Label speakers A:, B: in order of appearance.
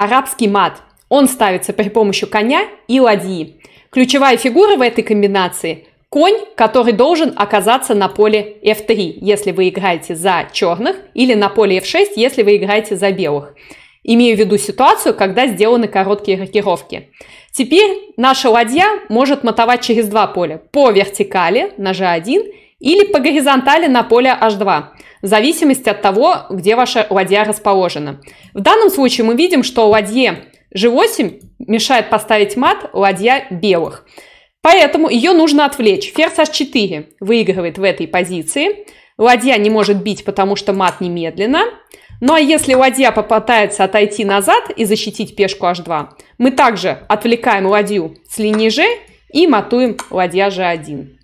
A: Арабский мат. Он ставится при помощи коня и ладьи. Ключевая фигура в этой комбинации – конь, который должен оказаться на поле f3, если вы играете за черных, или на поле f6, если вы играете за белых. Имею в виду ситуацию, когда сделаны короткие рокировки. Теперь наша ладья может мотовать через два поля. По вертикали, на g 1, или по горизонтали на поле h2 в зависимости от того, где ваша ладья расположена. В данном случае мы видим, что ладье g8 мешает поставить мат ладья белых. Поэтому ее нужно отвлечь. Ферзь h4 выигрывает в этой позиции. Ладья не может бить, потому что мат немедленно. Ну а если ладья попытается отойти назад и защитить пешку h2, мы также отвлекаем ладью с линии g и матуем ладья g1.